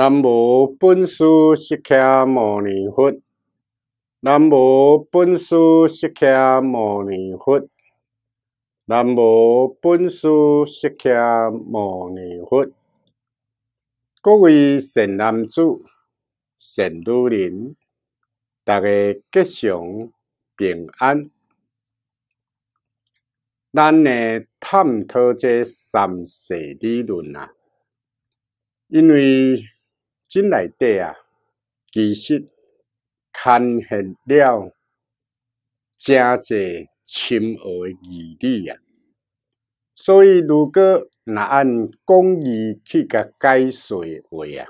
南无本师释迦牟尼佛，南无本师释迦牟尼佛，南无本师释迦牟尼佛。各位善男子、善女人，大家吉祥平安。咱嚟探讨这三世理论啊，因为。真内底啊，其实牵涉了真侪深奥诶道理啊。所以如果若按公义去甲解说诶话啊，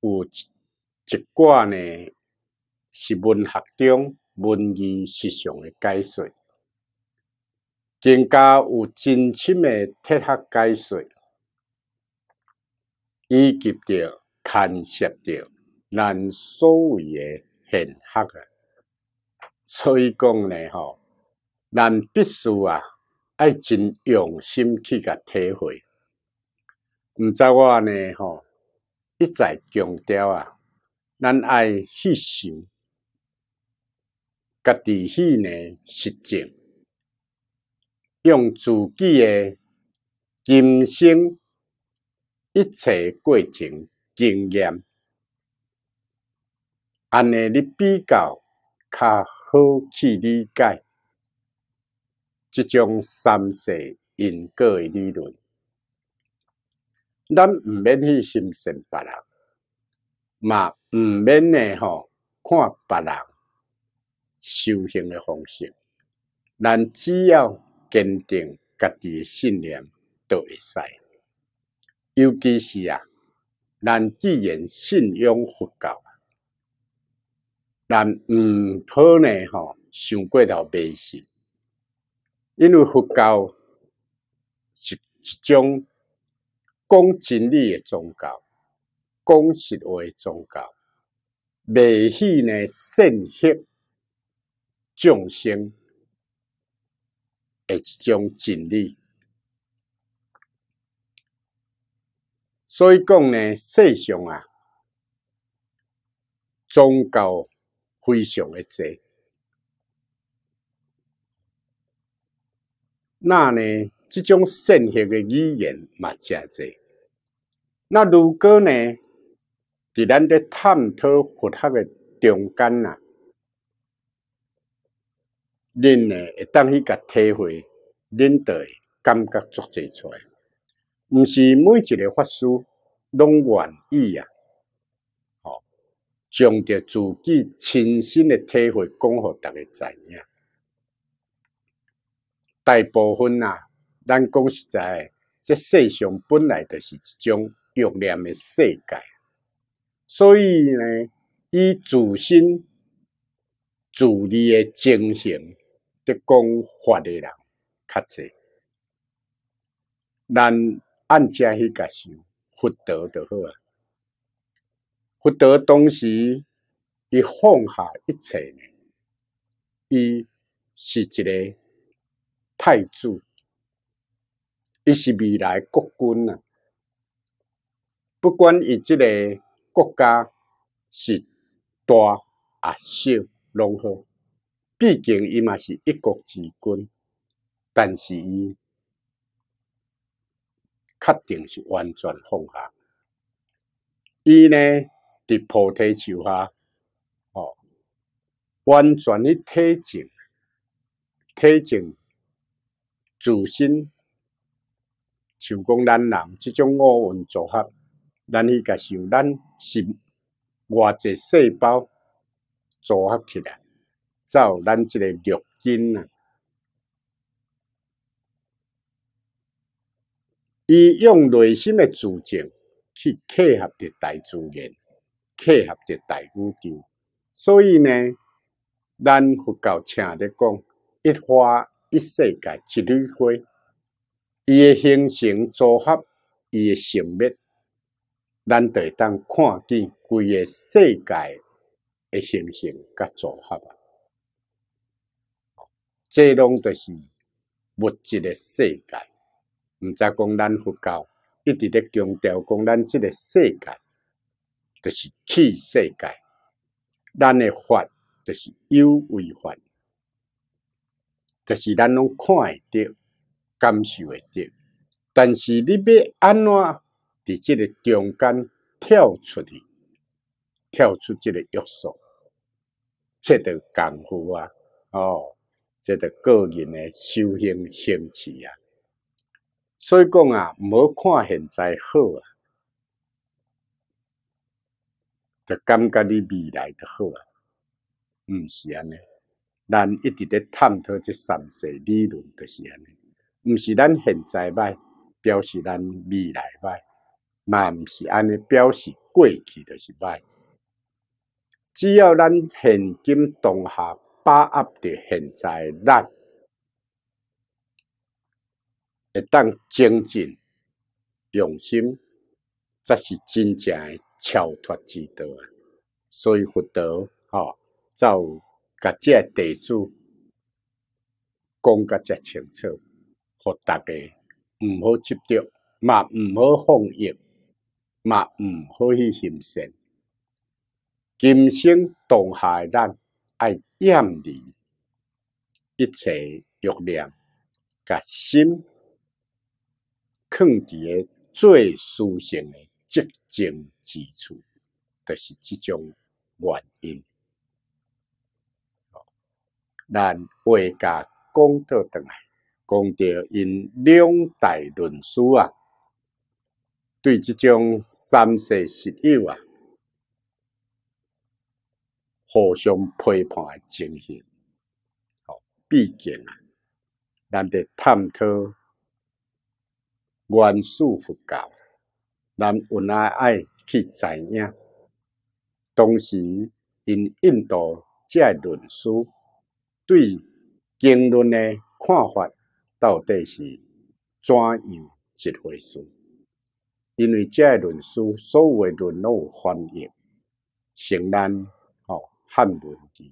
有一一寡呢是文学中文艺实尚诶解说，更加有真深诶哲学解说。以及着牵涉着咱所谓诶现实啊，所以讲呢吼，咱必须啊爱真用心去甲体会。毋知我呢吼，一再强调啊，咱爱去想，家己迄呢实践，用自己诶真生。一切过程经验，安尼你比较较好去理解即种三世因果诶理论。咱毋免去信信别人，嘛毋免诶吼看别人修行诶方式，咱只要坚定家己诶信念，都会使。尤其是啊，咱既然信仰佛教，咱毋可能吼想过了迷信，因为佛教是一种讲真理诶宗教，讲实话诶宗教，迷信诶信邪众生诶一种真理。所以讲呢，世上啊，宗教非常的多。那呢，这种圣学的语言嘛，也多。那如果呢，在咱在探讨佛学的中间呐，您呢，当去甲体会，您在感觉足者出来。毋是每一个法师拢愿意啊，哦，将着自己亲身诶体会讲互逐个知影。大部分啊，咱讲实在，即世上本来就是一种欲念诶世界，所以呢，以自心自力诶精神得讲法诶人较侪，咱。按怎迄感想，获得就好啊！获得当时，伊放下一切呢，伊是一个太子，伊是未来国君啊。不管伊即个国家是大啊小，拢好，毕竟伊嘛是一国之君，但是伊。确定是完全放下，伊呢伫菩提树下，吼，完全的体证，体证自身，树讲男人这种五蕴组合，咱去甲想，咱是偌济细胞组合起来，才有咱即个肉根啊。伊用内心诶自净去契合着大自然，契合着大宇宙，所以呢，咱佛教请咧讲，一花一世界，一缕花，伊诶形成组合，伊诶生命，咱会当看见规个世界诶形成甲组合啊，这拢就是物质诶世界。毋知讲咱佛教，一直咧强调讲咱即个世界，就是气世界。咱诶法，就是有为法，就是咱拢看会着、感受会着。但是你要安怎伫即个中间跳出去，跳出即个约束，这得功夫啊！哦，这得个人诶修行兴趣啊！所以讲啊，无看现在好啊，就感觉你未来就好啊，毋是安尼。咱一直咧探讨即三世理论，就是安尼。毋是咱现在歹，表示咱未来歹，嘛毋是安尼，表示过去就是歹。只要咱现今当下把握着现在，咱。会当精进用心，则是真正诶超脱之道啊！所以佛陀吼，就甲即个弟子讲甲遮清楚，互大家毋好执着，嘛毋好放逸，嘛毋好去心生。今生当下咱爱远离一切欲念，甲心。藏伫诶最殊胜诶寂静之处，就是即种原因。咱话甲讲倒转来，讲道因两代论述啊，对即种三世十友啊，互相批判诶情形，好毕竟啊，咱得探讨。原始佛教，咱有哪爱去知影？当时因印度这论述对经论的看法到底是怎样一回事？因为这论述所有的论拢有翻译成咱哦汉文字，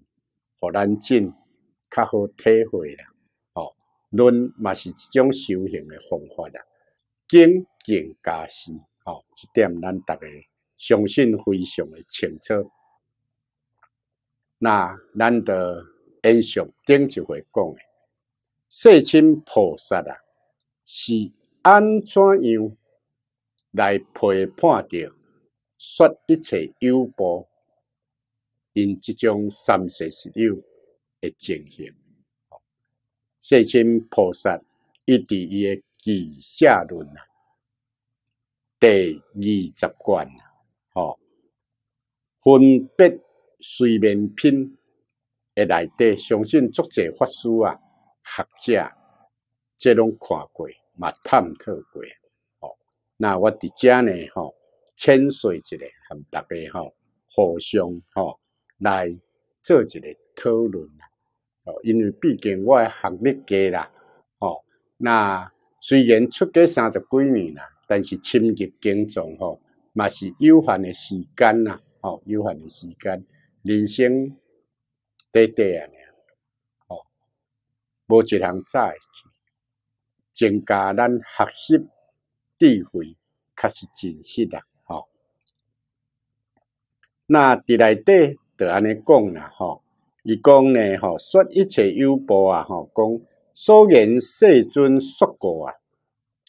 互咱进较好体会啦。哦，论嘛是一种修行的方法啦。经经加心，吼，一点咱逐个相信非常的清楚。那咱的因上顶一回讲的，世亲菩萨啊，是安怎样来陪伴着说一切有报用即种三世实有诶情形？世亲菩萨一直伊诶。记下论啊，第二十关啊，吼，分别睡眠品的内底，相信作者法师啊，学者这拢看过，嘛探讨过，吼，那我伫遮呢，吼，浅水一个，和大家吼互相吼来做一个讨论啊，哦，因为毕竟我学历低啦，哦，那。虽然出家三十几年啦但是亲历经种吼嘛是有限的时间啦吼有限的时间人生短短安啊吼无一项早去，增加咱学习智慧确实真实啦吼那伫内底着安尼讲啦吼伊讲呢吼说一切有报啊吼讲所言世尊说过啊，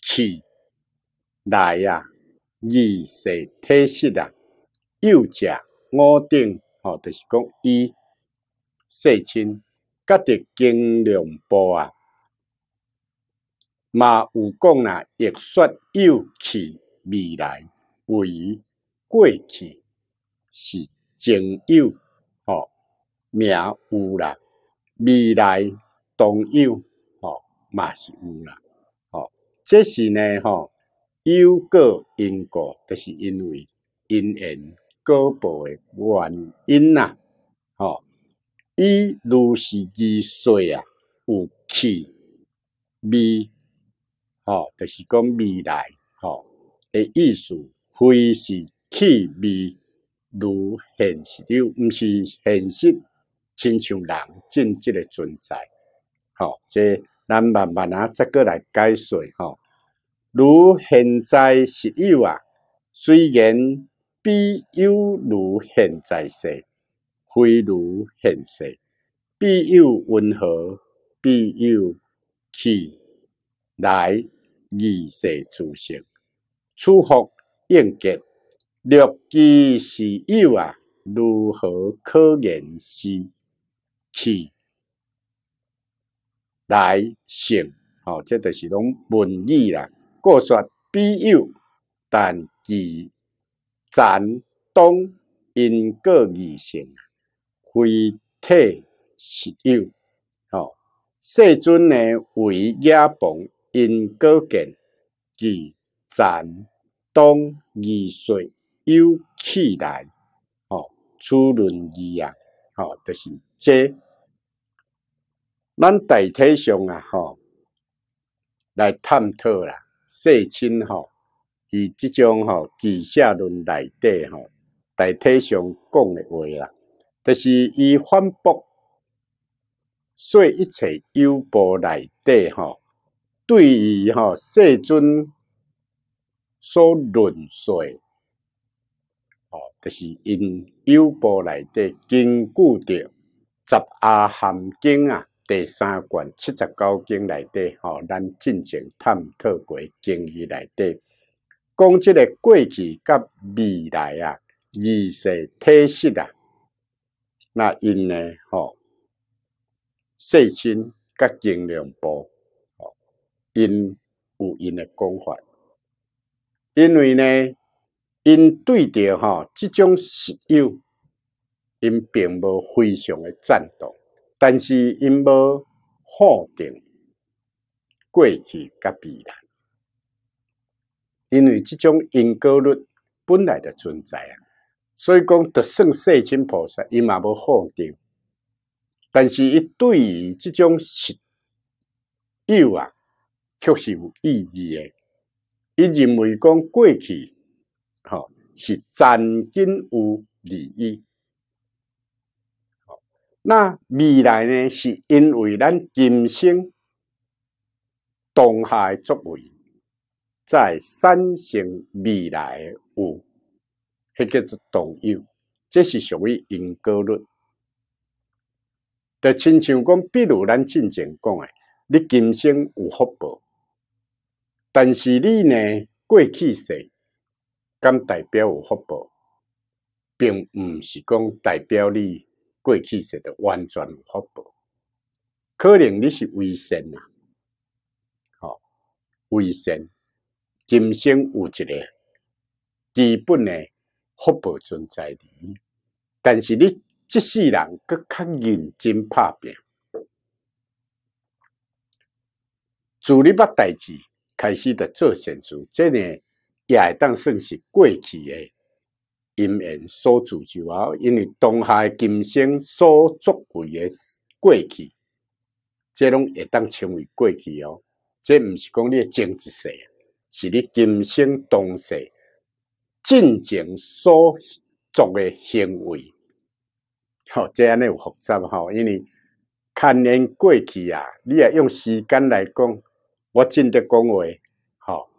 气来啊，二世体系啊，有者我定哦，就是讲伊世亲甲着经量波啊，嘛有讲啊，欲说有去未来为过去是前有哦，名有啦，未来同有。嘛是有啦，好，这是呢，哈，有个因果，这是因为因缘果报的原因呐，哈，伊如是之水啊，有气味，哈，就是讲未来，哈，诶，意思，非是气味如现实，毋是现实，亲像人真正诶存在，哈，即。咱慢慢啊，再过来解说吼。如现在是有啊，虽然比有如现在世，非如现世，必有温和，必有气来易世自性，处福应劫。若机是有啊，如何可言是气？来信，吼，这著是拢文艺啦。过说必有，但自斩东因各而性非体实有，吼。世尊呢为解谤因果见，其斩东义遂有起来，吼，出论义啊，吼，就是这。咱大体上啊，吼，来探讨啦，世尊吼，以即种吼记下论内底吼，大体上讲诶话啦，就是伊反驳，说一切有部内底吼，对于吼世尊所论说吼，就是因有部内底根据着十阿含经啊。第三卷七十九经内底，吼，咱进行探讨过经义内底，讲即个过去甲未来啊，二世体系啊，那因呢，吼，世亲甲经量部，吼，因有因诶讲法，因为呢，因对着吼即种实有，因并无非常诶赞同。但是因无否定过去噶必然，因为即种因果律本来就存在啊，所以讲得胜世亲菩萨因嘛无否定，但是伊对于即种有啊，确实有意义诶。伊认为讲过去，吼是曾经有利益。那未来呢？是因为咱今生当下作为，在产生未来有，迄叫做动因，这是属于因果论。著亲像讲，比如咱进前讲诶，你今生有福报，但是你呢过去世敢代表有福报，并毋是讲代表你。过去是的完全福报，可能你是微神啊，好，微神，今生有一个基本的福报存在但是你即世人搁较认真拍拼，做你捌代志开始的做善事，这呢也会当算是过去诶。因缘所铸就啊，因为当下今生所作为的过去，这拢会当称为过去哦。这毋是讲你诶精世，是你今生当世真前所作的行为。吼，这安尼有复杂吼，因为牵连过去啊。你啊用时间来讲，我真的讲话，吼，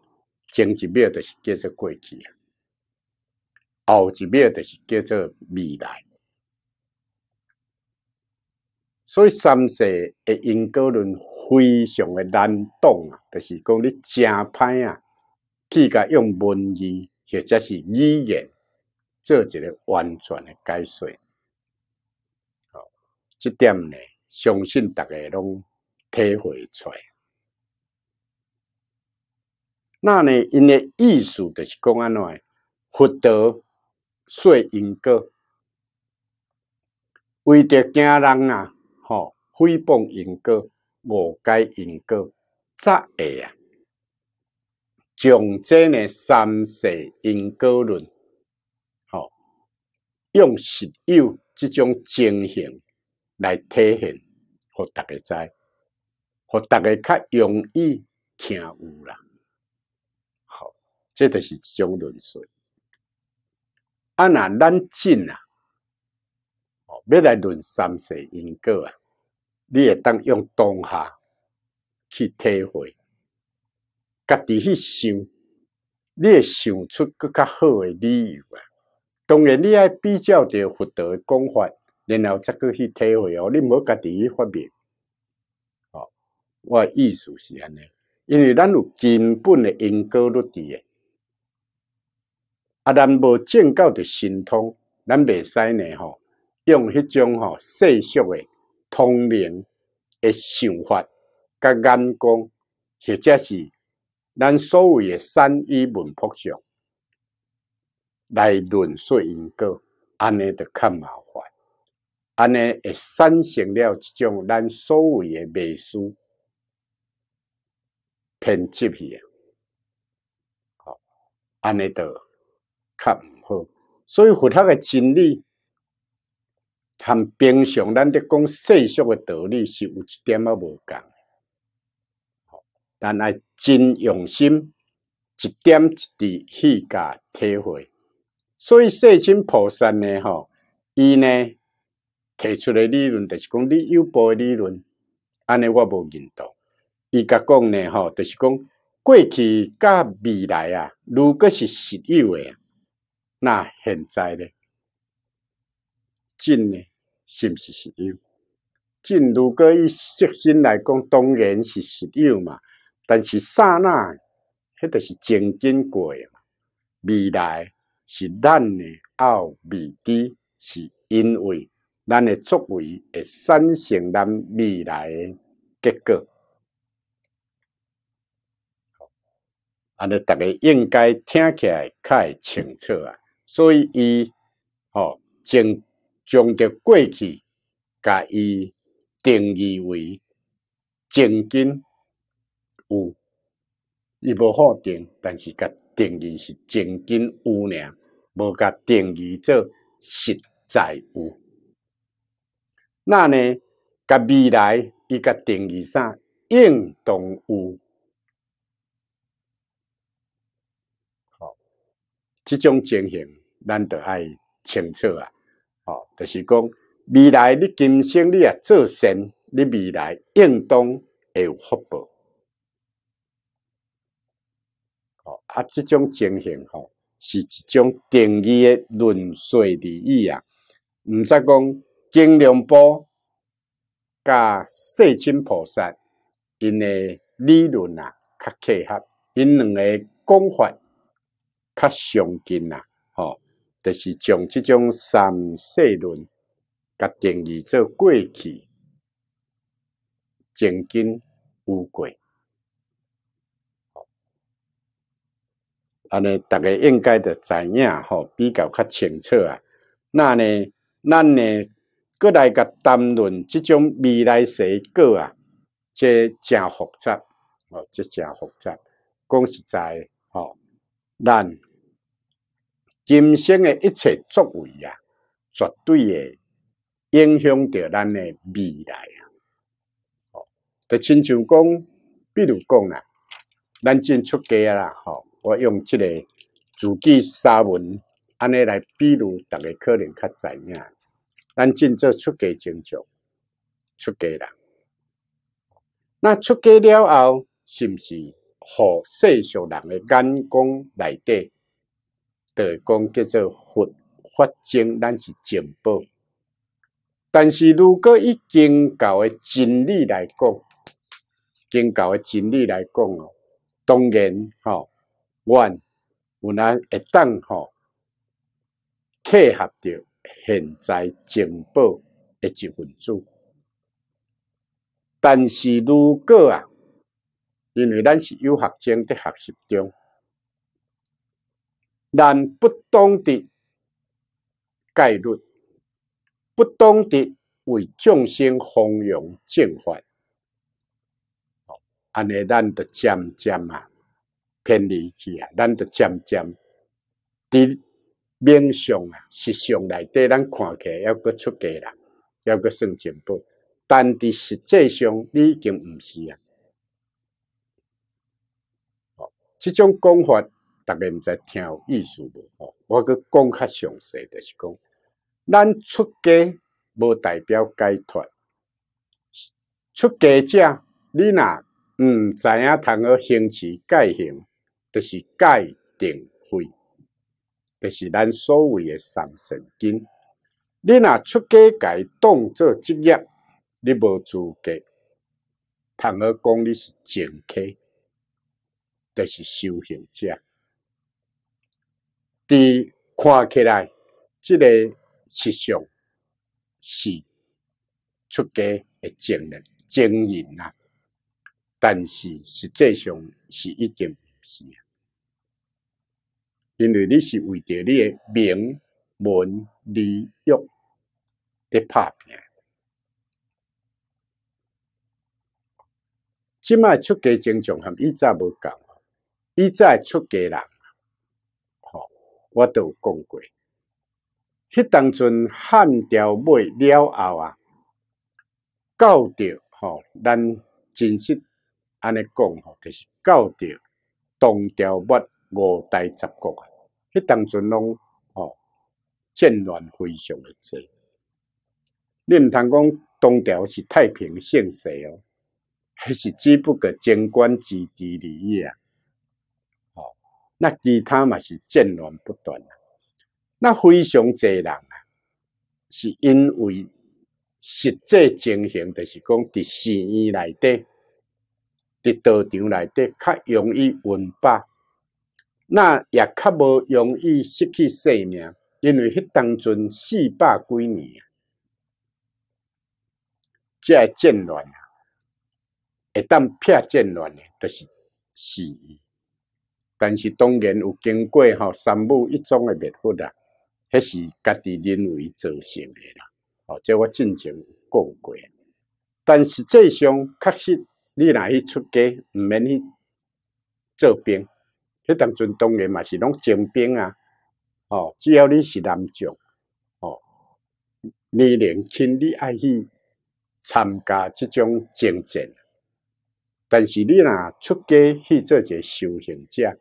前一秒就是叫做过去啊。后一秒就是叫做未来，所以三世诶因果论非常诶难懂啊！就是讲你正歹啊，去甲用文字或者是语言做一个完全诶解说，好，这点呢，相信大家拢体会出来。那呢，因诶意思就是讲安内佛德。说因果，为着惊人啊吼诽谤因果，误解因果，则会啊。从即个三世因果论吼，用实有即种情形来体现，互逐个知，互逐个较容易听有啦。吼，即著是一种论述。啊那咱真啊，哦，要来论三世因果啊，你会当用当下去体会，家己去想，你会想出搁较好诶理由啊。当然，你爱比较着佛陀诶讲法，然后则搁去体会哦。你无家己去发明，哦，我意思是安尼，因为咱有根本诶因果伫诶。啊，咱无见得到神通，咱袂使呢吼，用迄种吼世俗的通灵的想法、甲眼光，或者是咱所谓诶善依文佛上来论述因果，安尼就较麻烦，安尼会产生了一种咱所谓诶迷信偏执去啊，好，安尼都。较毋好，所以佛学诶真理含平常，咱哋讲世俗诶道理是有一点啊无共。但爱真用心，一点一滴去甲体会。所以世亲菩萨呢，吼，伊呢提出诶理论，就是讲你有波理论，安尼我无认同。伊甲讲呢，吼，就是讲过去甲未来啊，如果是实有诶。那现在呢？进呢是毋是实有？进如果以色心来讲，当然是实有嘛。但是刹那，迄著是曾经过诶嘛。未来是咱诶奥面对，是因为咱诶作为会产生咱未来诶结果。安尼，大家应该听起来较会清楚啊。所以，伊吼，将将的过去，甲伊定义为曾经有，伊无好定，但是甲定义是曾经有俩，无甲定义做实在有。那呢，甲未来伊甲定义啥？运动有。即种情形，咱得爱清楚啊！哦，就是讲未来你今生你啊做善，你未来应当会有福报。哦啊，即种情形吼，是一种定义的论述而已啊。毋则讲金龙波甲世亲菩萨，因诶理论啊较契合，因两个讲法。较相近啦，吼，就是将即种三世论甲定义做过去，曾经有过，安尼逐个应该着知影吼比较较清楚啊？那呢，咱呢，搁来甲谈论即种未来世果啊，即诚复杂，哦，即诚复杂。讲实在。咱今生的一切作为啊，绝对会影响着咱诶未来啊！就亲像讲，比如讲啦，咱进出家啦，吼，我用即个自己沙文安尼来，比如逐个可能较知影，咱进做出家真正出家啦。那出家了后，是毋是？互世俗人诶眼光内底，就讲叫做佛法证，咱是进步。但是如果以经教诶真理来讲，经教诶真理来讲哦，当然吼，阮有咱会当吼契合着现在进步一份子，但是如果啊，因为咱是有学生的学习中，咱不懂得概率，不懂得为众生弘扬正法。哦，尼咱著渐渐啊，偏离去啊，咱著渐渐。伫面上啊，实相内底，咱看起来抑搁出家啦，抑搁算进步，但伫实际上已经毋是啊。即种讲法，大家毋知听有意思无？我阁讲较详细，就是讲，咱出家无代表解脱，出家者，你若毋知影通何兴持戒行，就是戒定慧，就是咱所谓诶上神经。你若出家戒当作职业，你无资格通何讲你是正客。就是修行者。伫看起来，这个实相是出家诶，证人证人啊，但是实际上是已经不是啊，因为你是为着你诶名门利欲在拍拼。即卖出家正状和以前无同。伊在出家人，吼，我都讲过。迄当阵汉朝末了后啊，到着吼，咱真实安尼讲吼，就是到着东朝末五代十国啊，迄当阵拢吼战乱非常的多。你通讲东朝是太平盛世哦，迄是只不过贞观之地而已啊。那其他嘛是战乱不断啊，那非常济人啊，是因为实际情形就是讲伫寺院内底、伫道场内底较容易稳吧，那也较无容易失去性命，因为迄当阵四百几年啊，只战乱啊，一旦劈战乱诶，就是死。但是当然有经过吼三步一中的密法啦，迄是家己认为造成的啦。哦，即我进前讲过。但实际上确实，你若去出家，毋免去做兵。迄当阵当然嘛是拢征兵啊。哦，只要你是男将，哦，你年轻，你爱去参加即种征战。但是你若出家去做一个修行者。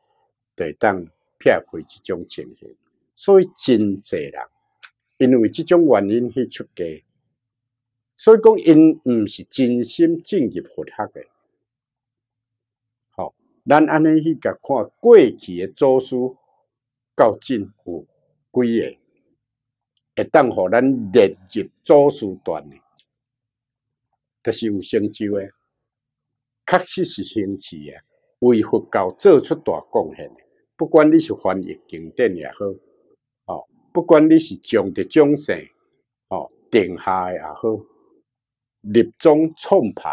对当撇开即种情形，所以真济人因为即种原因去出家，所以讲因毋是真心进入佛学嘅。好，咱安尼去甲看过去诶祖师，到今有几个会当互咱列入祖师团诶，就是有成就诶。确实是兴奇诶，为佛教做出大贡献。诶。不管你是翻译经典也好，哦，不管你是讲的众生，哦，定下也好，立宗创派，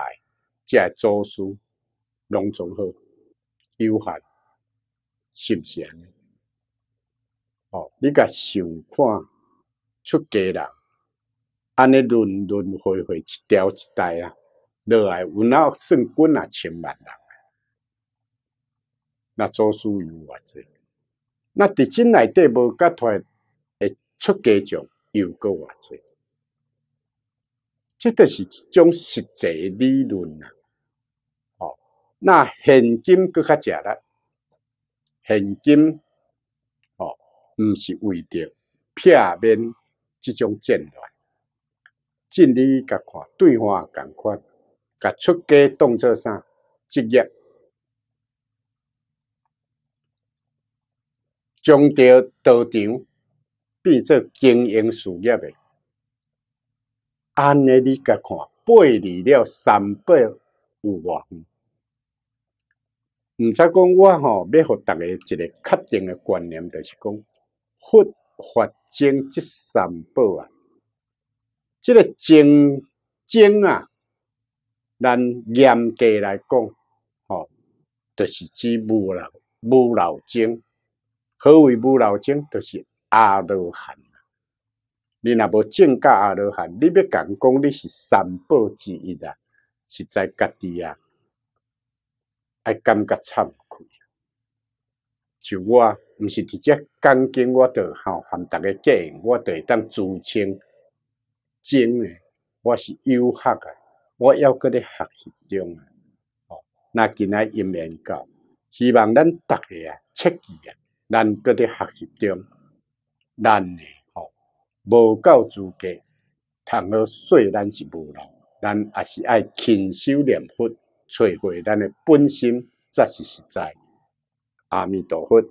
这祖师拢总好，有限，是毋是安尼？哦，你甲想看出家人，安尼轮轮回回一条一代啊，落来有哪算君啊，千万人。那做书有偌济？那伫真内底无甲脱诶出家众又个偌济？即著是一种实际诶理论啊。哦，那现金搁较食力，现金哦，毋是为着避免即种战乱，尽力甲看对方共款，甲出家当做啥职业？将着道场变作经营事业的，安尼你甲看，背离了三百有偌远。毋才讲我吼，要互逐个一个确定诶观念，就是讲佛法经即三宝啊，即个经经啊，咱严格来讲，吼，就是指无老无老经。何为无老精？就是阿罗汉啊！你若无正教阿罗汉，你要敢讲你是三宝之一啊？实在家己啊，还感觉惭愧。就我，毋是直接讲经，我就好含大家偈，我就会当自称精诶，我是有学啊，我要搁咧学习中啊。那今仔一面教，希望咱逐个啊切记啊。咱个伫学习中，咱吼无够资格，倘若虽咱是无路，咱也是爱勤修念佛，找回咱的本心，则是实在。阿弥陀佛。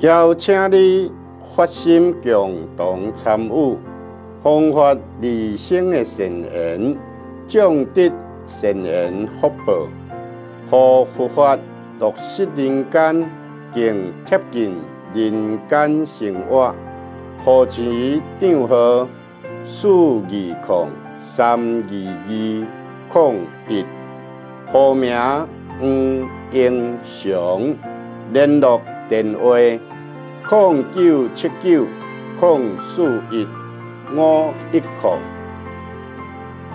邀请你发心共同参与，弘法立生的善言，降低。善缘福报，好佛法落实人间，更贴近人间生活。何其长河，四二零三二二零一，户名黄英雄，联络电话：零九七九零四一五一零。